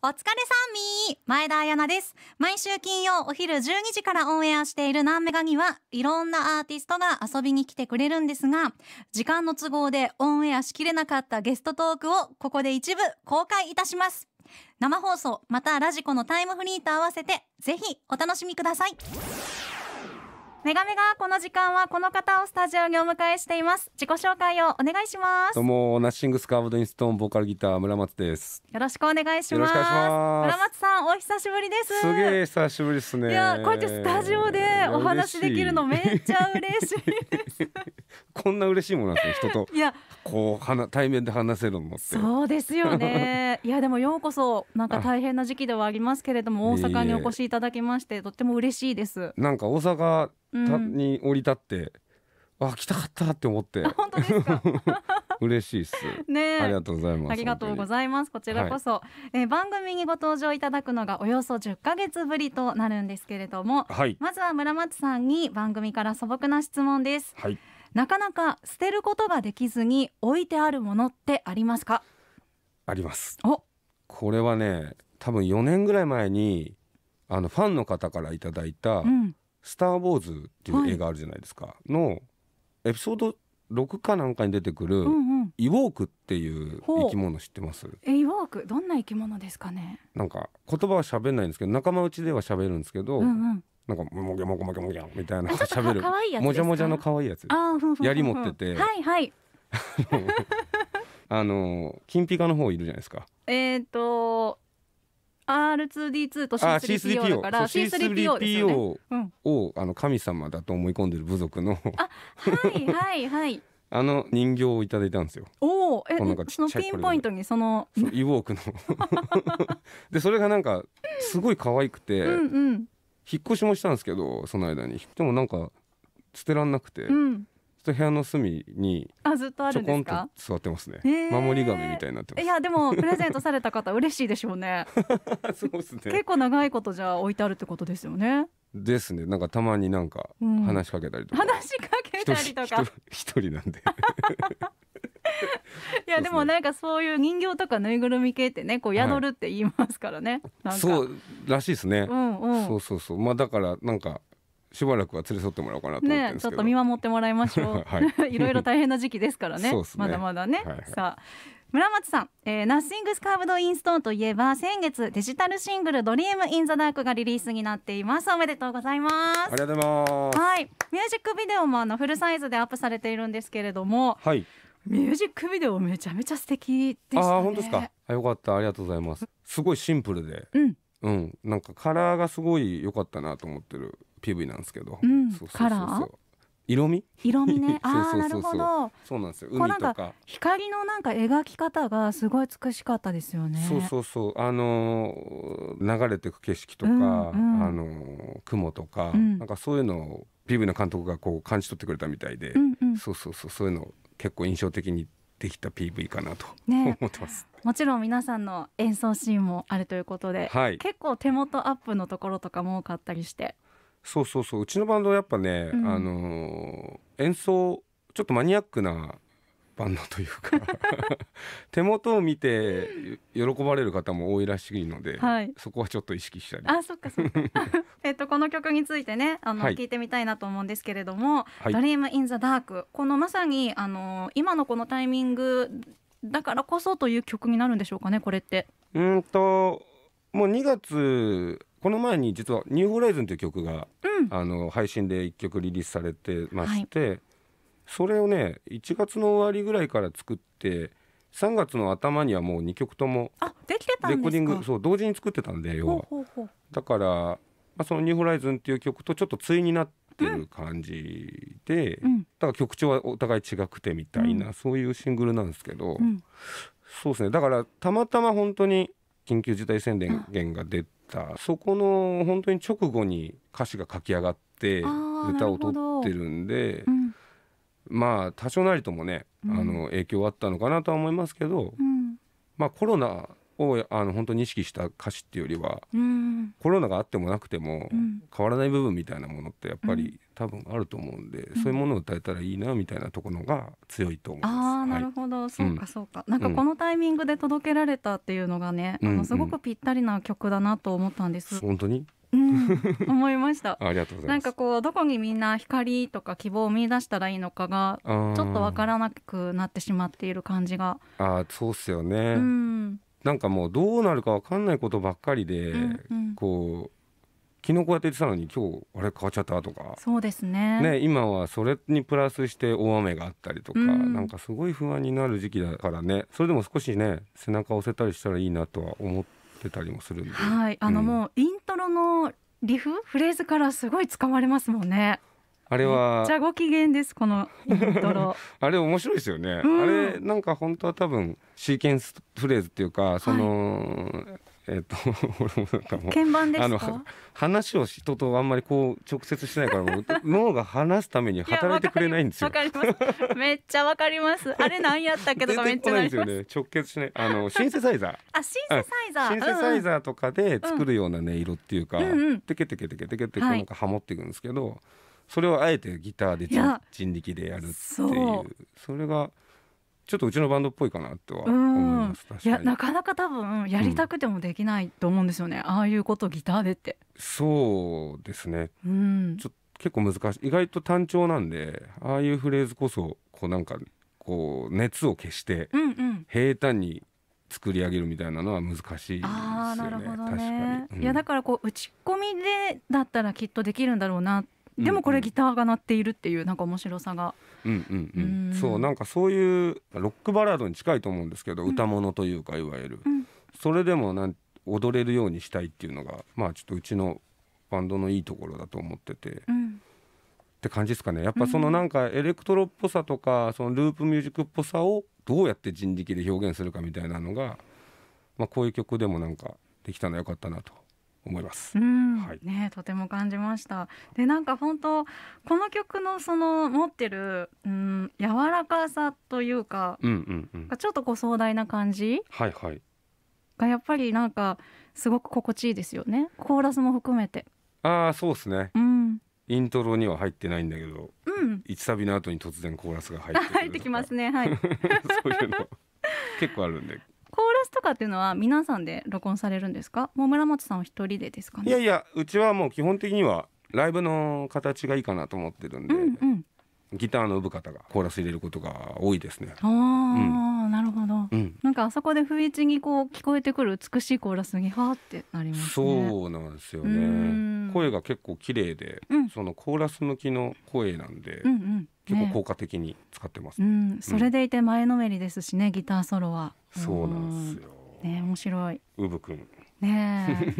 お疲れさんみー前田彩奈です。毎週金曜お昼12時からオンエアしているナンメガには、いろんなアーティストが遊びに来てくれるんですが、時間の都合でオンエアしきれなかったゲストトークをここで一部公開いたします。生放送、またラジコのタイムフリーと合わせて、ぜひお楽しみください。女神がこの時間はこの方をスタジオにお迎えしています自己紹介をお願いしますどうもナッシングスカーブドインストーンボーカルギター村松ですよろしくお願いします村松さんお久しぶりですすげえ久しぶりですねいやこうやってスタジオでお話できるのめっちゃ嬉しい こんな嬉しいものなんですよ人と いやこうはな対面で話せるのそうですよね いやでもようこそなんか大変な時期ではありますけれども大阪にお越しいただきましてとっても嬉しいですなんか大阪た、に降り立って、あ来たかったって思って本当ですか 嬉しいっすねありがとうございますありがとうございますこちらこそ、はい、え番組にご登場いただくのがおよそ10ヶ月ぶりとなるんですけれども、はい、まずは村松さんに番組から素朴な質問です、はい、なかなか捨てることができずに置いてあるものってありますかありますおこれはね多分4年ぐらい前にあのファンの方からいただいた、うん、「スター・ウォーズ」っていう映画あるじゃないですか、はい、のエピソード6かなんかに出てくる、うんうん、イウォークっていう生き物知ってますえイウォークどんな生き物ですかねなんか言葉は喋んないんですけど仲間内では喋るんですけど、うんうんなんかもぎゃもぎゃもぎもぎみたいな喋るもじゃもじゃの可愛いやつやり持っててはいはい あの金ピカの方いるじゃないですかえっ、ー、と R2D2 と C3PO だから C3PO ですよね。を、あの神様だと思い込んでる部族のあはいはいはい。あの人形をいただいたんですよ。おお、え、そのピンポイントにその。そイウォークの で、それがなんか、すごい可愛くて。うんうん、引っ越しもしたんですけど、その間に、でもなんか、捨てらんなくて。うん、と部屋の隅にあずっとあるんですか座ってますね、えー、守り神みたいになってますいやでもプレゼントされた方 嬉しいでしょうね そうですね結構長いことじゃ置いてあるってことですよねですねなんかたまになんか話しかけたりとか、うん、話しかけたりとか一人なんで いやでもなんかそういう人形とかぬいぐるみ系ってねこう宿るって言いますからね、はい、そうらしいですね、うんうん、そうそうそうまあだからなんかしばらくは連れ添ってもらおうかなと思ってね、ちょっと見守ってもらいましょう。はい、いろいろ大変な時期ですからね。ねまだまだね。はいはい、さあ。村松さん、えー、ナッシングスカーブドインストーンといえば先月デジタルシングル「ドリームインザダークがリリースになっていますおめでとうございますありがとうございますはいミュージックビデオもあのフルサイズでアップされているんですけれども、はい、ミュージックビデオめちゃめちゃ素敵でし、ね、あ本当ですかあよかったありがとうございますすごいシンプルで、うん、うん、なんかカラーがすごい良かったなと思ってる PV なんですけど、うん、そうそうそうカラー色味色味ね ああなるほどそうなんですよ海とか光のなんか描き方がすごい美しかったですよねそうそうそうあのー、流れていく景色とか、うんうん、あのー、雲とか、うん、なんかそういうのを PV の監督がこう感じ取ってくれたみたいで、うんうん、そうそうそうそういうの結構印象的にできた PV かなと 思ってます、ね、もちろん皆さんの演奏シーンもあるということで、はい、結構手元アップのところとかも多かったりしてそうそうそううちのバンドはやっぱね、うん、あの演奏ちょっとマニアックなバンドというか 手元を見て喜ばれる方も多いらしいので、はい、そこはちょっと意識したりあそっかそっか えっとこの曲についてねあの、はい、聞いてみたいなと思うんですけれども「はい、ドリーム・イン・ザ・ダーク」このまさにあの今のこのタイミングだからこそという曲になるんでしょうかねこれって。うんともう2月この前に実は「ニューホライズン」という曲が、うん、あの配信で1曲リリースされてまして、はい、それをね1月の終わりぐらいから作って3月の頭にはもう2曲ともレコーディングそう同時に作ってたんで要はだから、まあ、その「ニューホライズン」っていう曲とちょっと対になってる感じで、うん、だから曲調はお互い違くてみたいな、うん、そういうシングルなんですけど、そうですねだからたまたま本当に緊急事態宣言が出て。たそこの本当に直後に歌詞が書き上がって歌をとってるんで、うん、まあ多少なりともね、うん、あの影響はあったのかなとは思いますけど、まあコロナをあの本当に意識した歌詞っていうよりは、うん、コロナがあってもなくても変わらない部分みたいなものってやっぱり多分あると思うんで、うん、そういうものを歌えたらいいなみたいなところが強いと思います。あなるほど、そうかそうか、うん、なんかこのタイミングで届けられたっていうのがね、あのすごくぴったりな曲だなと思ったんです。本当にうん、思いました。ありがとうございます。なんかこうどこにみんな光とか希望を見出したらいいのかがちょっとわからなくなってしまっている感じが。ああ、そうっすよね。うん。なんかもうどうなるか分かんないことばっかりで、うんうん、こう昨日こうやって言ってたのに今日あれ変わっちゃったとかそうですねね今はそれにプラスして大雨があったりとか、うん、なんかすごい不安になる時期だからねそれでも少しね背中を押せたりしたらいいなとは思ってたりもするんではいあのもう、イントロのリフフレーズからすごい使われますもんねあれは。じゃご機嫌です、この あれ面白いですよね。うん、あれ、なんか本当は多分、シーケンスフレーズっていうか、その。はい、えっと、俺もなんかもう鍵盤ですか話を人とあんまりこう直接しないからもう脳が話すために働いてくれないんですよ。わかりますめっちゃわかります。あれなんやったっけとかめっちゃなります。よ、ね、直結しないあの シンセサイザー。あシンセサイザー。シンセサイザーとかで作るような音色っていうか、うんうん、テケテケテケテケテケなんかハモっていくんですけど。うんそれをあえてギターで人力でやるっていうそれがちょっとうちのバンドっぽいかなとは思います、うん、いやなかなか多分やりたくてもできないと思うんですよね、うん、ああいうことギターでってそうですね、うん、ちょ結構難しい意外と単調なんでああいうフレーズこそこうなんかこう熱を消して平坦に作り上げるみたいなのは難しいですよね。あなるほどね、うん、いやだからこう打ち込みでだったらきっとできるんだろうなっでもこれギターが鳴っているっていうなんか面白さが。うんうんうん、そうなんかそういうロックバラードに近いと思うんですけど、歌物というかいわゆる、それでもなん踊れるようにしたいっていうのがまあちょっとうちのバンドのいいところだと思ってて。って感じですかねやっぱそのなんかエレクトロっぽさとかそのループミュージックっぽさをどうやって人力で表現するかみたいなのが、まあ、こういう曲でもなんかできたのはよかったなと思います。はい、ねとても感じました。でなんか本当この曲のその持ってるうん柔らかさというか、うんうんうん、ちょっとこう壮大な感じ、はいはい、がやっぱりなんかすごく心地いいですよね。コーラスも含めて。ああそうですね。うん。イントロには入ってないんだけど、うん、1サビの後に突然コーラスが入って 入ってきますねはい そういうの結構あるんでコーラスとかっていうのは皆さんで録音されるんですかもう村松さんは一人でですかねいやいやうちはもう基本的にはライブの形がいいかなと思ってるんで、うんうんギターの産方がコーラス入れることが多いですね。ああ、うん、なるほど、うん、なんかあそこで不意地にこう聞こえてくる美しいコーラスにハーってなります、ね、そうなんですよね。声が結構綺麗で、うん、そのコーラス向きの声なんで、うんうん、結構効果的に使ってます、ね、それでいて前のめりですしね、ギターソロは。そうなんですよ。ね面白い。うぶくん。ね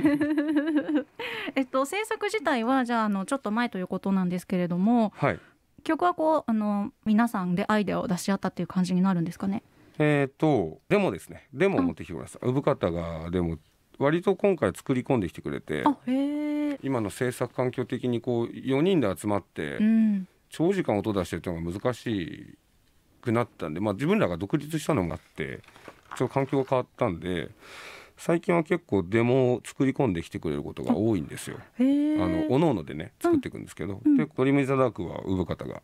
え。っと制作自体はじゃああのちょっと前ということなんですけれども、はい、曲はこうあの皆さんでアイデアを出し合ったっていう感じになるんですかね。えっ、とでもですね。でも、持ってきてください。ウブ方がでも割と今回作り込んできてくれて、今の制作環境的にこう4人で集まって、うん、長時間音出してるっていうのが難しくなったんで、まあ自分らが独立したのもあって。ちょっと環境が変わったんで最近は結構デモを作り込んできてくれることが多いんですよ。あの各々でね作っていくんですけど、うん、で「リム・ザ・ダーク」は産方が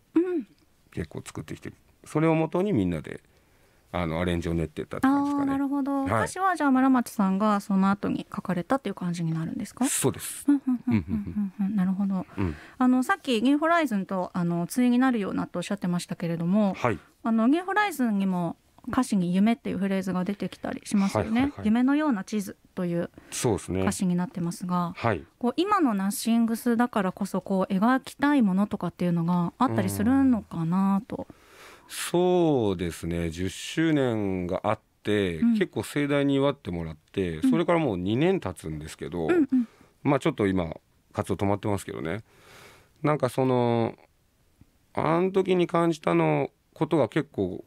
結構作ってきて、それをもとにみんなであのアレンジを練ってたって感じですかね。なるほど、はい、歌はじゃあ村松さんがその後に書かれたっていう感じになるんですか？そうです。なるほど。うん、あのさっきニューホライズンとあの対になるようなとおっしゃってましたけれども、はい、あのニューホライズンにも歌詞に「夢」っていうフレーズが出てきたりしますよね。夢のような地図という歌詞になってますが、ねはい、こう今のナッシングスだからこそこう描きたいものとかっていうのがあったりするのかなと。そうですね10周年があって、うん、結構盛大に祝ってもらって、うん、それからもう2年経つんですけど、うんうん、まあちょっと今活動止まってますけどねなんかそのあの時に感じたのことが結構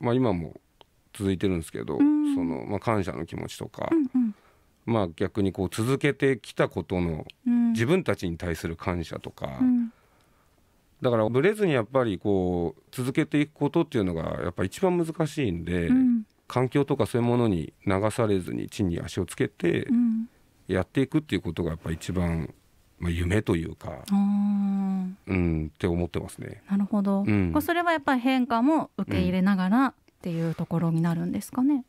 まあ、今も続いてるんですけど、うん、そのまあ、感謝の気持ちとか、うんうんまあ、逆にこう続けてきたことの自分たちに対する感謝とか、うん、だからぶれずにやっぱりこう続けていくことっていうのがやっぱ一番難しいんで、うん、環境とかそういうものに流されずに地に足をつけてやっていくっていうことがやっぱ一番まあ、夢というかうんって思ってますね。なるほど、うん、それはやっぱり変化も受け入れながらっていうところになるんですかね。うん、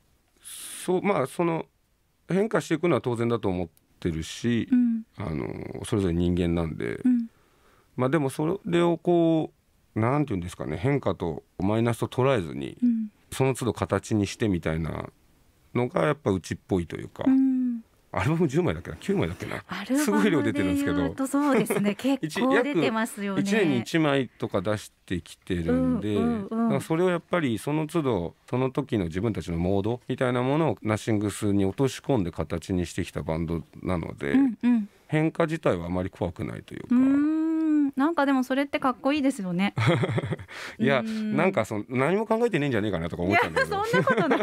そうまあその変化していくのは当然だと思ってるし、うん、あのそれぞれ人間なんで、まあでもそれをこうなんていうんですかね変化とマイナスと捉えずに、その都度形にしてみたいなのがやっぱうちっぽいというか。うんアルバム10枚だっけな9枚だっけなすごい量出てるんですけどそうですね 結構出てますよね1年に1枚とか出してきてるんで、うんうんうん、それをやっぱりその都度その時の自分たちのモードみたいなものをナッシングスに落とし込んで形にしてきたバンドなので、うんうん、変化自体はあまり怖くないというか。うなんかでもそれってかっこいいですよね。いや、んなんかその何も考えてねえんじゃねえかなとか思ったんだけど。そんなことない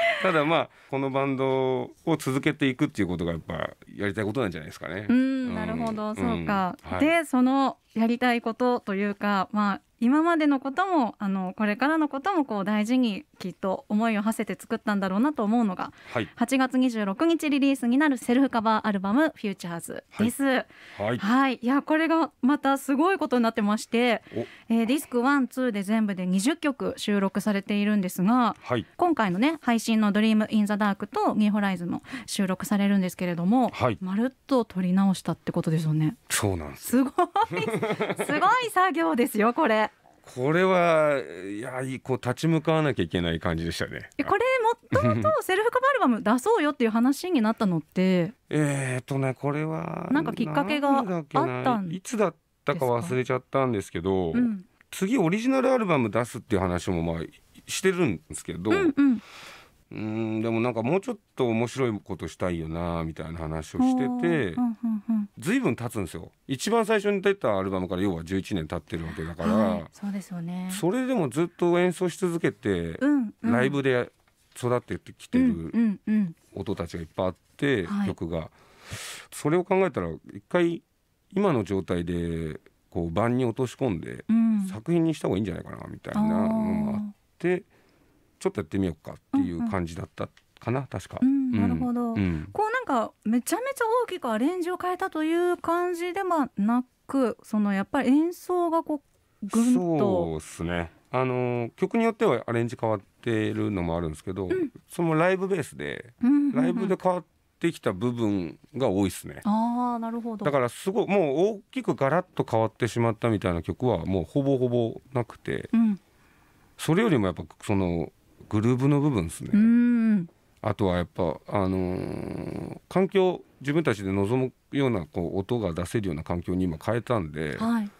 ただまあこのバンドを続けていくっていうことがやっぱやりたいことなんじゃないですかね。うん、なるほど、そうか。はい、でそのやりたいことというか、まあ、今までのこともあのこれからのこともこう大事にきっと思いを馳せて作ったんだろうなと思うのが、はい、8月26日リリースになるセルフカバーアルバム「フューチャーズです。はい、はい、はい、いやこれがまたすごいことになってまして、えー、ディスク12で全部で20曲収録されているんですが、はい、今回のね配信の「ドリームインザダークと「ニーホライズも収録されるんですけれども、はい、まるっと撮り直したってことですよね。そうなんすすごいすごい作業ですよこれ。これはいやこう立ち向かわなきゃいけない感じでしたね。これもともとセルフカバーアルバム出そうよっていう話になったのってえっとねこれはなんかきっかけがあったんいつだったか忘れちゃったんですけど、うん、次オリジナルアルバム出すっていう話もまあしてるんですけど、うんうんうんでもなんかもうちょっと面白いことしたいよなみたいな話をしてて随分経つんですよ一番最初に出たアルバムから要は11年経ってるわけだから、はい、そうですよねそれでもずっと演奏し続けて、うんうん、ライブで育ってきてる音たちがいっぱいあって、曲が、はい、それを考えたら一回今の状態でこう盤に落とし込んで、うん、作品にした方がいいんじゃないかなみたいなのもあって。ちょっとやってみようかっていう感じだったかな、うんうん、確か、うん、なるほど、うん、こうなんかめちゃめちゃ大きくアレンジを変えたという感じではなくそのやっぱり演奏がこうぐんとそうですねあの曲によってはアレンジ変わってるのもあるんですけど、うん、そのライブベースで、うんうんうん、ライブで変わってきた部分が多いですねあなるほどだからすごいもう大きくガラッと変わってしまったみたいな曲はもうほぼほぼなくて、うん、それよりもやっぱそのグルーブの部分ですね。あとはやっぱ、あのー、環境自分たちで望むようなこう音が出せるような環境に今変えたんで、はい、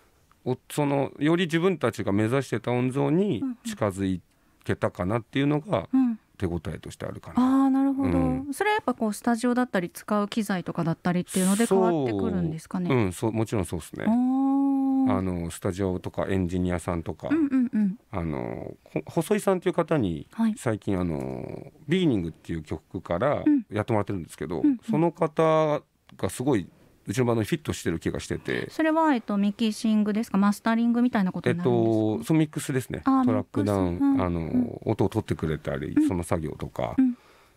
おそのより自分たちが目指してた音像に近づけたかなっていうのが、手応えとしてあるかな。うんあなるほど、うん、それはやっぱこうスタジオだったり使う機材とかだったりっていうので変わってくるんですかね。うん、そうもちろんそうですね。あのスタジオとかエンジニアさんとか、あの細井さんという方に最近、あの「ビーニング」っていう曲からやってもらってるんですけど、その方がすごいうちのバンフィットしてる気がしててそれは、えっと、ミキシングですかマスタリングみたいなことえっと、ソミックスですねトラックダウン、あの音を取ってくれたり、その作業とか、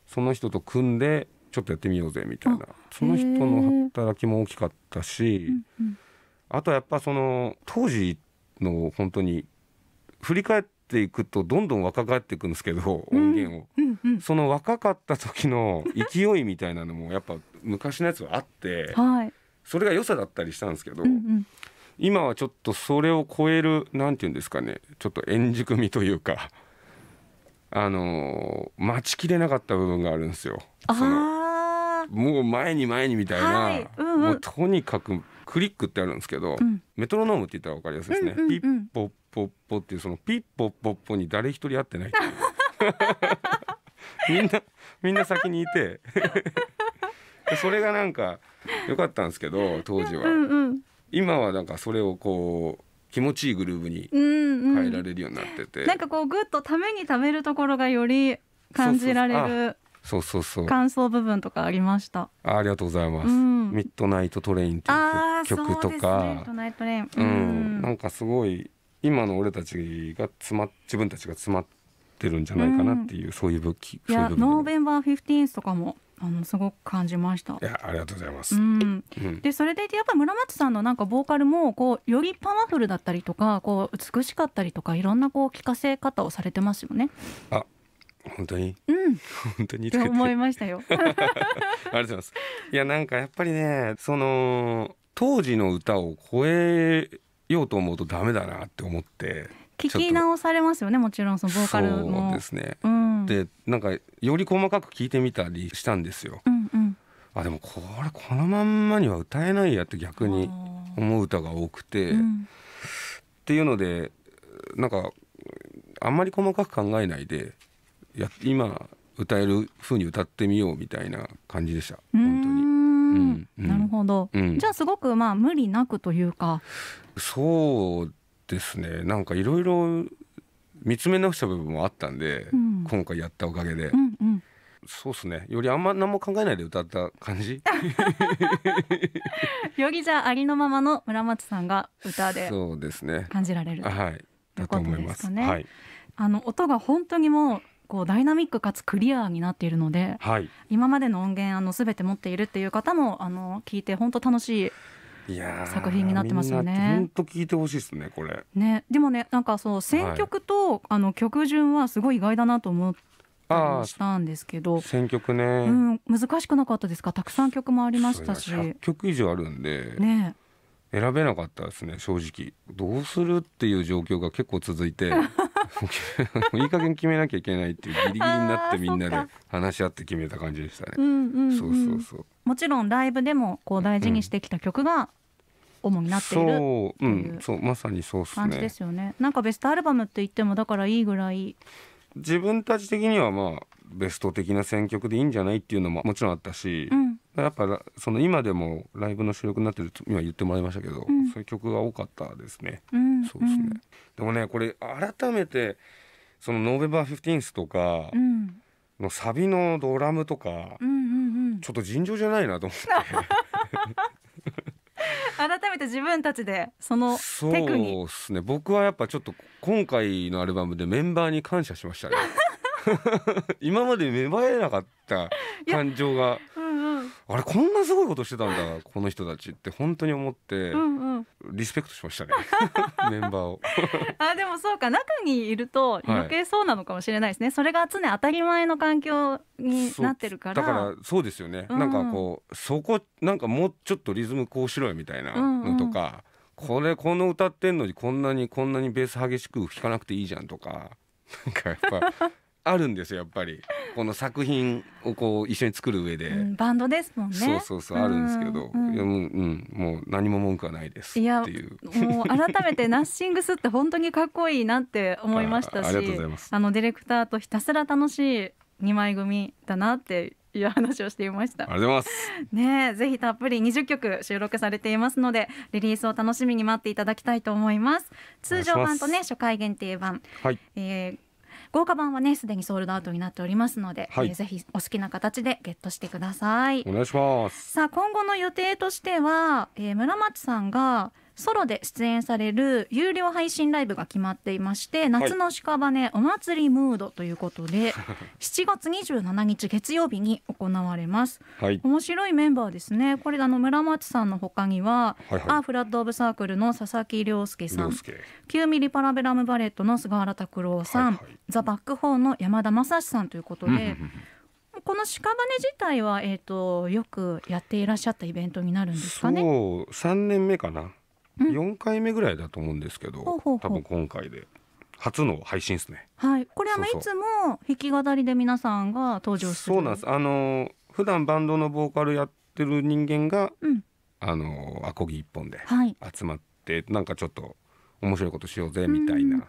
その人と組んでちょっとやってみようぜみたいなその人の働きも大きかったし、あとはやっぱその当時の本当に振り返っていくとどんどん若返っていくんですけど、音源を、うんうん、その若かった時の勢いみたいなのもやっぱ昔のやつはあって、それが良さだったりしたんですけど、今はちょっとそれを超える何て言うんですかねちょっと円熟味というか。あの待ちきれなかった部分があるんですよ。もう前に前にみたいな、はいうんうん、もうとにかくクリックってあるんですけど、うん、メトロノームって言ったら分かりやすいですね、うんうんうん、ピッポッポッポっていうそのピッポッポッポに誰一人会ってない みんなみんな先にいて それがなんか良かったんですけど当時は、うんうん、今はなんかそれをこう気持ちいいグルーブに変えられるようになってて、うんうん、なんかこうぐっとためにためるところがより感じられるそうそうそう感想部分とかありましたありがとうございます、うん、ミッドナイトトレインっていう曲曲とかう、ん、なんかすごい今の俺たちが詰ま自分たちが詰まってるんじゃないかなっていう、うん、そういう武器いやノーベンバーフィフティーンスとかもあのすごく感じましたいやありがとうございます、うん、でそれでいてやっぱ村松さんのなんかボーカルもこうよりパワフルだったりとかこう美しかったりとかいろんなこう聞かせ方をされてますよねあ本当に、うん、本当に思いましたよ ありがとうございますいやなんかやっぱりねその当時の歌を超えようと思うとダメだなって思って聞き直されますよねもちろんそのボーカルもそうですね、うん、でなんかより細かく聞いてみたりしたんですよ、うんうん、あでもこれこのまんまには歌えないやって逆に思う歌が多くて、うん、っていうのでなんかあんまり細かく考えないでや今歌える風に歌ってみようみたいな感じでした本当に。うんなるほど、じゃあすごくまあ無理なくというかそうですねなんかいろいろ見つめ直した部分もあったんで、うん、今回やったおかげで、うんうん、そうっすねよりあんま何も考えないで歌った感じ よりじゃありのままの村松さんが歌でそうですね感じられる、はいだと思います、ね、はい、あの音が本当にもう構ダイナミックかつクリアになっているので、はい、今までの音源あの全て持っているっていう方もあの聞いて本当楽しいいや作品になってますよね。本当聞いてほしいですねこれ。ねでもねなんかそう選曲と、はい、あの曲順はすごい意外だなと思って。したんですけど選曲ね、うん、難しくなかったですかたくさん曲もありましたし曲以上あるんで、ね、選べなかったですね正直どうするっていう状況が結構続いて いい加減決めなきゃいけないっていうギリギリになってみんなで話し合って決めた感じでしたね。うんそうそうそうもちろんライブでもこう大事にしてきた曲が主になっている、うん、う、うん、そうまさにそう感じですよね。なんかベストアルバムって言ってもだからいいぐらい自分たち的にはまあベスト的な選曲でいいんじゃないっていうのももちろんあったし、うんやっぱその今でもライブの主力になってる今言ってもらいましたけど、うん、そういう曲が多かったですね、うん、そうですね、うん、でもねこれ改めてそのノーベバーフィィテンスとかのサビのドラムとか、ちょっと尋常じゃないなと思って 改めて自分たちでそのそうっすね僕はやっぱちょっと今回のアルバムでメンバーに感謝しましたね 今まで芽生えなかった感情があれこんなすごいことしてたんだこの人たちって本当に思って、うんうん、リスペクトしましたね メンバーをあでもそうか中にいると余計そうなのかもしれないですね、はい、それが常当たり前の環境になってるからだからそうですよね、うん、なんかこうそこなんかもうちょっとリズムこうしろよみたいなのとか、うんうん、これこの歌ってんのにこんなにこんなにベース激しく弾かなくていいじゃんとかなんかやっぱあるんですよやっぱりこの作品をこう一緒に作る上で、うん、バンドですもんねそうそうそうあるんですけど、うんうん、もう何も文句はないですいやもう改めてナッシングスって本当にかっこいいなって思いましたしあのディレクターとひたすら楽しい2枚組だなっていう話をしていましたありがとうございますねぜひたっぷり20曲収録されていますのでリリースを楽しみに待っていただきたいと思います通常版とね初回限定版、はい、えー豪華版はねすでにソールドアウトになっておりますので、はい、えー、ぜひお好きな形でゲットしてくださいお願いしますさあ今後の予定としては、えー、村松さんがソロで出演される有料配信ライブが決まっていまして夏の屍お祭りムードということで、はい、7月27日月曜日に行われます、はい、面白いメンバーですねこれあの村松さんの他には、はいはい、アーフラット・オブ・サークルの佐々木亮介さん9ミリパラベラムバレットの菅原拓郎さん、はいはい、ザ・バックホーンの山田正史さんということで。この屍自体は、えーと、とよくやっていらっしゃったイベントになるんですかねそう3年目かな4回目ぐらいだと思うんですけど、多分今回で初の配信ですね。はい、これあのいつも弾き語りで皆さんが登場する。そうなんです。あの普段バンドのボーカルやってる人間が、うん、あのアコギ一本で集まって、はい、なんかちょっと面白いことしようぜみたいな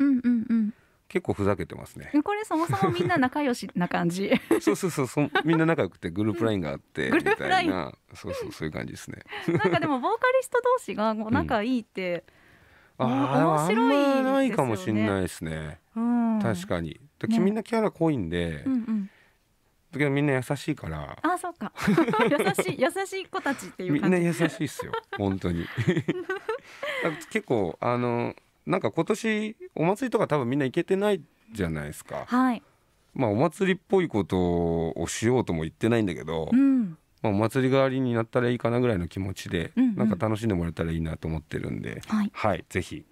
結構ふざけてますねこれそもそもみんな仲良しな感じそうそうそうそみんな仲良くてグループラインがあってみたいなそうそうそういう感じですねなんかでもボーカリスト同士がこう仲いいって、うん、あ面白い、ね、あんまないかもしれないですね、うん、確かにだみんなキャラ濃いんで、ねうんうんだけどみんな優しいから。ああ、そうか。優しい、優しい子たちっていうみんな優しいっすよ。本当に。結構、あの、なんか今年お祭りとか多分みんな行けてないじゃないですか。はい、まあお祭りっぽいことをしようとも言ってないんだけど、うん、まあお祭り代わりになったらいいかなぐらいの気持ちで、うんうん、なんか楽しんでもらえたらいいなと思ってるんで、はい、はい、ぜひ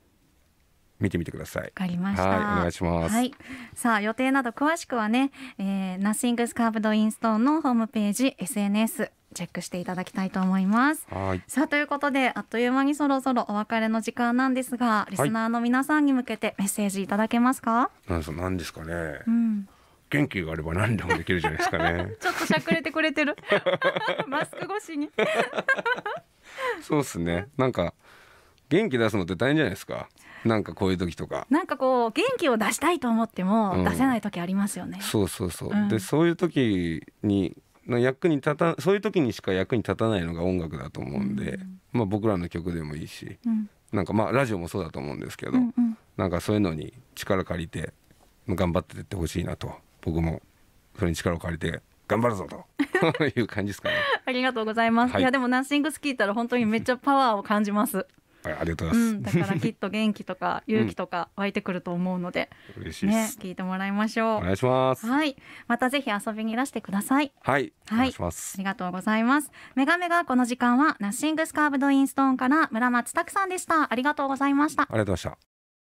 見てみてください。わかりました。はい、お願いします。はい、さあ予定など詳しくはね、えー、ナッシングスカーブドインストーンのホームページ、SNS チェックしていただきたいと思います。はい。さあということであっという間にそろそろお別れの時間なんですが、リスナーの皆さんに向けてメッセージいただけますか？はい、なんですかね。うん。元気があれば何でもできるじゃないですかね。ちょっとしゃくれてくれてる。マスク越しにそうですね。なんか元気出すのって大変じゃないですか。なんかこういう時とかなんかこう元気を出したいと思っても出せない時ありますよね、うん、そうそうそう、うん、でそういう時に役に立たそういう時にしか役に立たないのが音楽だと思うんで、うん、まあ、僕らの曲でもいいし、うん、なんかまあラジオもそうだと思うんですけど、うんうん、なんかそういうのに力借りて頑張っていってほしいなと僕もそれに力を借りて頑張るぞと いう感じですかね。ありがとうございます。はい、いやでもナッシングス聞いたら本当にめっちゃパワーを感じます。ありがとうございます、うん、だからきっと元気とか 勇気とか湧いてくると思うので、うん、嬉しいでね、聞いてもらいましょうお願いしますはいまたぜひ遊びにいらしてくださいはいはい、ありがとうございますメガメガこの時間はナッシングスカーブドインストーンから村松拓さんでしたありがとうございましたありがとうございました